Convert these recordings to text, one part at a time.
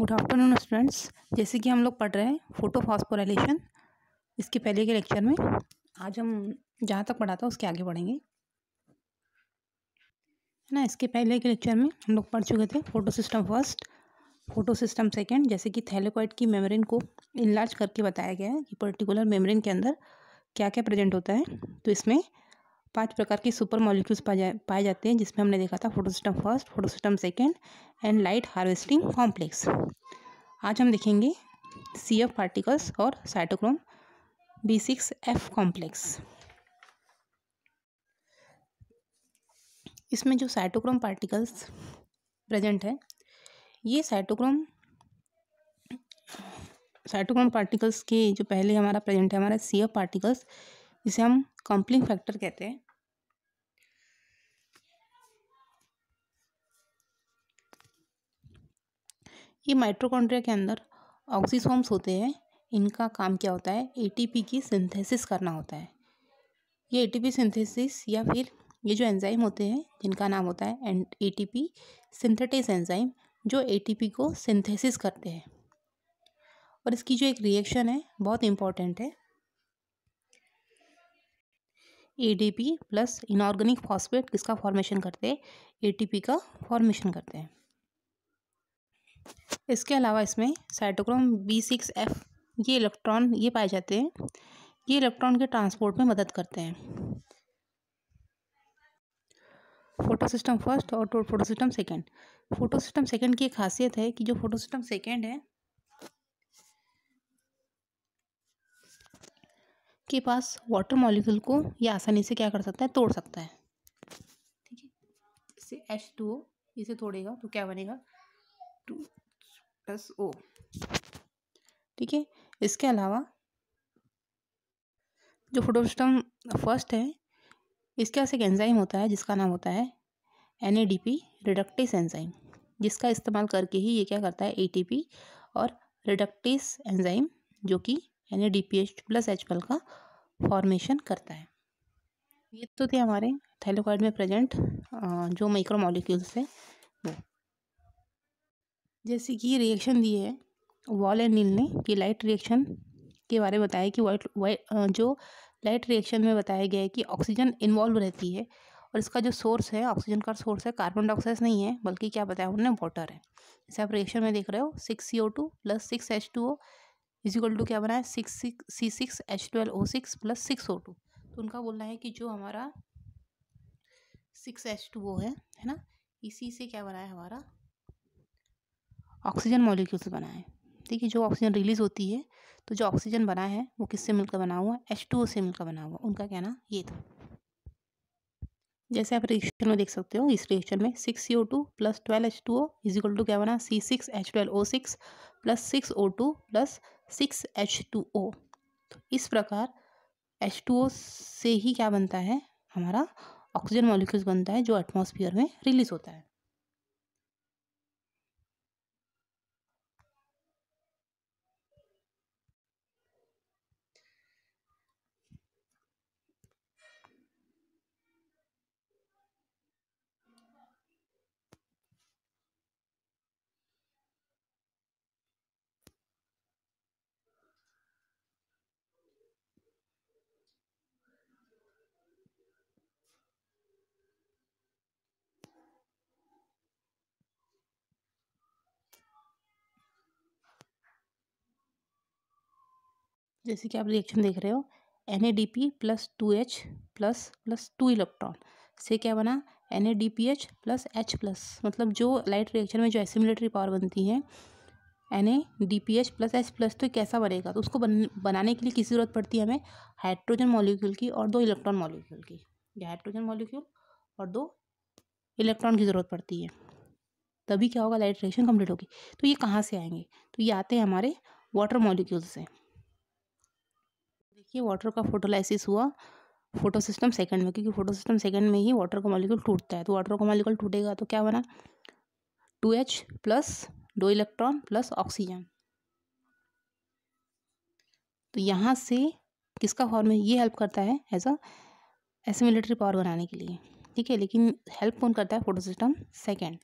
good afternoon students जैसे कि हम लोग पढ़ रहे हैं फोटो फॉस्फोराइलेशन इसके पहले के लेक्चर में आज हम जहाँ तक पढ़ा था उसके आगे बढ़ेंगे है ना इसके पहले के लेक्चर में हम लोग पढ़ चुके थे photo system first photo system second जैसे कि थैलेकॉइड की मेम्ब्रेन को इनलार्ज करके बताया गया है कि पर्टिकुलर मेम्ब्रेन के अंदर क्या क्या प्रेजेंट होता है तो इसमें पांच प्रकार के सुपर मॉलिक्यूल्स पाए जा, पाए जाते हैं जिसमें हमने देखा था photosystem first photosystem second and light harvesting complex आज हम देखेंगे सी एफ पार्टिकल्स और cytochrome B six F complex इसमें जो साइटोक्रोम पार्टिकल्स प्रेजेंट है ये साइटोक्रोम साइटोक्रोम पार्टिकल्स के जो पहले हमारा प्रेजेंट है हमारा सी एफ पार्टिकल्स इसे हम कॉम्पलिंग फैक्टर कहते हैं ये माइट्रोकॉन्ड्रिया के अंदर ऑक्सीसोम्स होते हैं इनका काम क्या होता है एटीपी की सिंथेसिस करना होता है ये एटीपी सिंथेसिस या फिर ये जो एंजाइम होते हैं जिनका नाम होता है एन एटीपी सिंथेटिस एंजाइम जो एटीपी को सिंथेसिस करते हैं और इसकी जो एक रिएक्शन है बहुत इम्पॉर्टेंट है एडीपी प्लस इनऑर्गेनिक फॉस्फेट किसका फॉर्मेशन करते हैं एटीपी का फॉर्मेशन करते हैं इसके अलावा इसमें साइटोक्रोम बी सिक्स एफ ये इलेक्ट्रॉन ये पाए जाते हैं ये इलेक्ट्रॉन के ट्रांसपोर्ट में मदद करते हैं फोटो सिस्टम फर्स्ट और photo system second photo system second की एक खासियत है कि जो फोटो सिस्टम सेकेंड है के पास वाटर मॉलिक्यूल को ये आसानी से क्या कर सकता है तोड़ सकता है ठीक है इसे एच टू इसे तोड़ेगा तो क्या बनेगा टू प्लस ओ ठीक है इसके अलावा जो फोटोस्टम फर्स्ट है इसके पास एक एंजाइम होता है जिसका नाम होता है N A D P reductase enzyme जिसका इस्तेमाल करके ही ये क्या करता है ए टी पी और रिडक्टिस एंजाइम जो कि N A D P H plus H plus का फॉर्मेशन करता है ये तो थे हमारे थैलोकॉइड में प्रेजेंट जो माइक्रोमोलिक्यूल्स है वो जैसे कि रिएक्शन दिए है वॉल एंड नील ने कि लाइट रिएक्शन के बारे में बताया कि वाइट वाइट जो लाइट रिएक्शन में बताया गया है कि ऑक्सीजन इन्वॉल्व रहती है और इसका जो सोर्स है ऑक्सीजन का सोर्स है कार्बन डाइऑक्साइड नहीं है बल्कि क्या बताया उन्होंने वाटर है जैसे आप रिएक्शन में देख रहे हो six C O two plus six H two O is equal to क्या बनाया six six C six H twelve O six plus six O two तो उनका बोलना है कि जो हमारा सिक्स एच टू ओ है है ना इसी से क्या बनाया है हमारा ऑक्सीजन मॉलिक्यूल से बना है ठीक है जो ऑक्सीजन रिलीज़ होती है तो जो ऑक्सीजन बना है वो किससे मिलकर बना हुआ है एच टू ओ से मिलकर बना हुआ उनका कहना ये था जैसे आप रिएक्शन में देख सकते हो इस रिएक्शन में six C O two plus twelve H two O is equal to क्या बना C six H twelve O six plus six O two plus six H two O तो इस प्रकार एच टू ओ से ही क्या बनता है हमारा ऑक्सीजन मॉलिक्यूल्स बनता है जो एटमॉस्फेयर में रिलीज होता है जैसे कि आप रिएक्शन देख रहे हो N A D P plus two H plus plus two electron से क्या बना N A D P H plus H plus मतलब जो लाइट रिएक्शन में जो एसिमुलेटरी पावर बनती है N A D P H plus H plus तो कैसा बनेगा तो उसको बन, बनाने के लिए किसी ज़रूरत पड़ती है हमें हाइड्रोजन मॉलिक्यूल की और दो इलेक्ट्रॉन मॉलिक्यूल की या हाइड्रोजन मॉलिक्यूल और दो इलेक्ट्रॉन की ज़रूरत पड़ती है तभी क्या होगा लाइट रिएक्शन कम्प्लीट होगी तो ये कहाँ से आएंगे तो ये आते हैं हमारे वाटर मॉलिक्यूल से देखिए वाटर का फोटोलाइसिस हुआ फोटो सिस्टम सेकेंड में क्योंकि फोटो सिस्टम सेकेंड में ही वाटर का मॉलिक्यूल टूटता है तो वाटर का मॉलिक्यूल टूटेगा तो क्या बना टू एच प्लस दो इलेक्ट्रॉन प्लस ऑक्सीजन तो यहाँ से किसका फॉर्म है ये हेल्प करता है एज अ ऐसे पावर बनाने के लिए ठीक है लेकिन हेल्प कौन करता है फोटो सिस्टम सेकेंड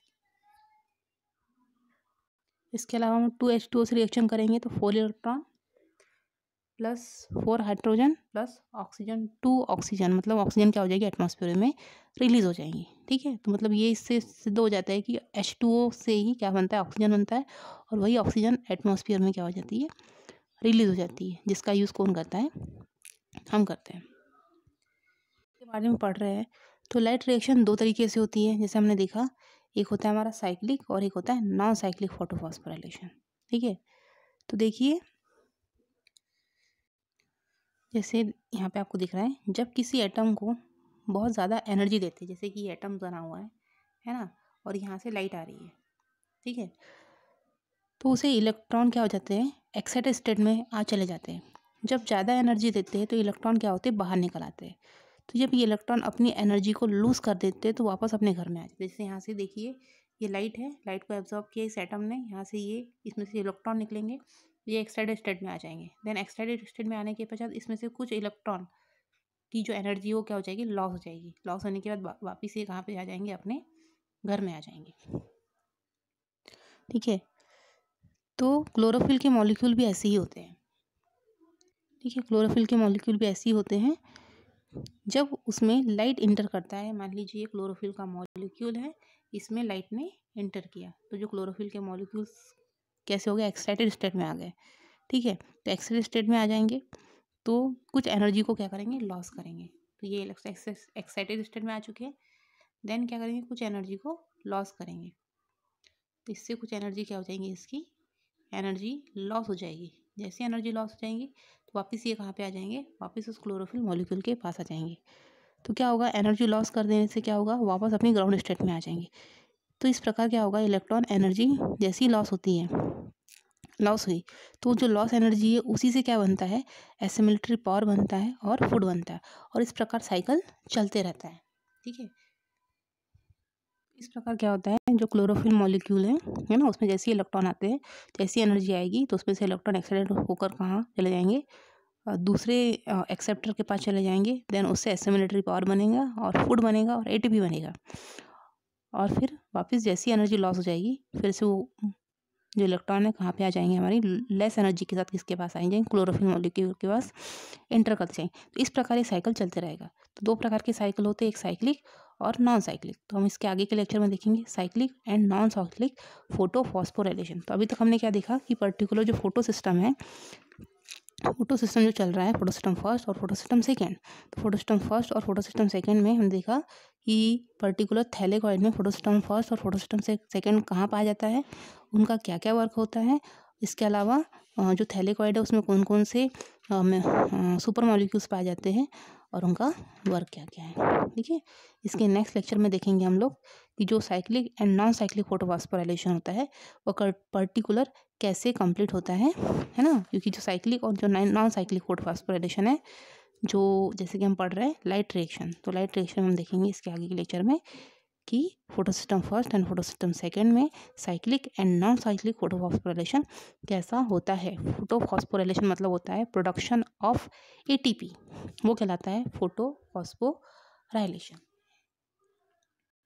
इसके अलावा हम टू एच टू से रिएक्शन करेंगे तो four electron plus four hydrogen plus oxygen two oxygen मतलब ऑक्सीजन क्या हो जाएगी एटमॉस्फेयर में रिलीज़ हो जाएंगी ठीक है तो मतलब ये इससे सिद्ध हो जाता है कि एच टू ओ से ही क्या बनता है ऑक्सीजन बनता है और वही ऑक्सीजन एटमॉस्फेयर में क्या हो जाती है रिलीज़ हो जाती है जिसका यूज़ कौन करता है हम करते हैं इसके बारे में पढ़ रहे हैं तो लाइट रिएक्शन दो तरीके से होती है जैसे हमने देखा एक होता है हमारा साइक्लिक और एक होता है नॉन साइक्लिक फोटोफॉस्फोराइलेशन ठीक है तो देखिए जैसे यहाँ पे आपको दिख रहा है जब किसी एटम को बहुत ज़्यादा एनर्जी देते हैं जैसे कि एटम बना हुआ है है ना और यहाँ से लाइट आ रही है ठीक है तो उसे इलेक्ट्रॉन क्या हो जाते हैं एक्साइटेड स्टेट में आ चले जाते हैं जब ज़्यादा एनर्जी देते हैं तो इलेक्ट्रॉन क्या होते हैं बाहर निकल आते हैं तो जब ये इलेक्ट्रॉन अपनी एनर्जी को लूज़ कर देते हैं तो वापस अपने घर में आ जाते जैसे यहाँ से देखिए ये लाइट है लाइट को एब्जॉर्ब किया इस एटम ने यहाँ से ये इसमें से इलेक्ट्रॉन निकलेंगे ये एक्साइटेड स्टेट में आ जाएंगे देन एक्साइटेड स्टेट में आने के पश्चात इसमें से कुछ इलेक्ट्रॉन की जो एनर्जी वो क्या हो जाएगी लॉस हो जाएगी लॉस होने के बाद वापस ये कहाँ पे आ जाएंगे अपने घर में आ जाएंगे ठीक है तो क्लोरोफिल के मॉलिक्यूल भी ऐसे ही होते हैं ठीक है क्लोरोफिल के मॉलिक्यूल भी ऐसे ही होते हैं जब उसमें लाइट इंटर करता है मान लीजिए क्लोरोफिल का मॉलिक्यूल है इसमें लाइट ने इंटर किया तो जो क्लोरोफिल के मॉलिक्यूल्स कैसे हो गए एक्साइटेड स्टेट में आ गए ठीक है तो एक्साइटेड स्टेट में आ जाएंगे तो कुछ एनर्जी को क्या करेंगे लॉस करेंगे तो ये एक्साइटेड स्टेट में आ चुके हैं देन क्या करेंगे कुछ एनर्जी को लॉस करेंगे तो इससे कुछ एनर्जी क्या हो जाएंगी इसकी एनर्जी लॉस हो जाएगी जैसे एनर्जी लॉस हो जाएंगी तो वापस ये कहाँ पे आ जाएंगे वापस उस क्लोरोफिल मॉलिक्यूल के पास आ जाएंगे तो क्या होगा एनर्जी लॉस कर देने से क्या होगा वापस अपनी ग्राउंड स्टेट में आ जाएंगे तो इस प्रकार क्या होगा इलेक्ट्रॉन एनर्जी जैसी लॉस होती है लॉस हुई तो जो लॉस एनर्जी है उसी से क्या बनता है ऐसे मिलिट्री पावर बनता है और फूड बनता है और इस प्रकार साइकिल चलते रहता है ठीक है इस प्रकार क्या होता है जो क्लोरोफिल मॉलिक्यूल है है ना उसमें जैसे इलेक्ट्रॉन आते हैं जैसी एनर्जी आएगी तो उसमें से इलेक्ट्रॉन एक्सेलेट होकर कहाँ चले जाएंगे दूसरे एक्सेप्टर के पास चले जाएंगे देन उससे एसेमिलेटरी पावर बनेगा और फूड बनेगा और एटीपी बनेगा और फिर वापस जैसी एनर्जी लॉस हो जाएगी फिर से वो जो इलेक्ट्रॉन है कहाँ पे आ जाएंगे हमारी लेस एनर्जी के साथ किसके पास आएंगे क्लोरोफिन मॉलिक्यूल के पास इंटर करते जाएंगे तो इस प्रकार ये साइकिल चलते रहेगा तो दो प्रकार के साइकिल होते हैं एक साइक्लिक और नॉन साइक्लिक तो हम इसके आगे के लेक्चर में देखेंगे cyclic and non cyclic photo तो अभी तक हमने क्या देखा कि पर्टिकुलर जो फोटो सिस्टम है फोटो सिस्टम जो चल रहा है फोटो सिस्टम फर्स्ट और फोटो सिस्टम सेकेंड तो फोटो सिस्टम फर्स्ट और फोटो सिस्टम सेकेंड में हम देखा कि पर्टिकुलर थैलेकॉइड में फोटो सिस्टम फर्स्ट और फोटो सिस्टम सेकेंड कहाँ पाया जाता है उनका क्या क्या वर्क होता है इसके अलावा जो थैलेकॉइड है उसमें कौन कौन से सुपर मॉलिक्यूल्स पाए जाते हैं और उनका वर्क क्या क्या है ठीक है इसके नेक्स्ट लेक्चर में देखेंगे हम लोग कि जो cyclic and non cyclic photophosphorylation होता है वो पर्टिकुलर कैसे कंप्लीट होता है है ना क्योंकि जो साइक्लिक और जो नॉन साइक्लिक फोटोवास्पोराइलेशन है जो जैसे कि हम पढ़ रहे हैं लाइट रिएक्शन तो लाइट रिएक्शन हम देखेंगे इसके आगे के लेक्चर में कि photosystem first and photosystem second में cyclic and non cyclic photophosphorylation कैसा होता है फोटोफॉस्फोरेलेशन मतलब होता है प्रोडक्शन ऑफ एटीपी वो कहलाता है फोटोफॉस्फोराइलेशन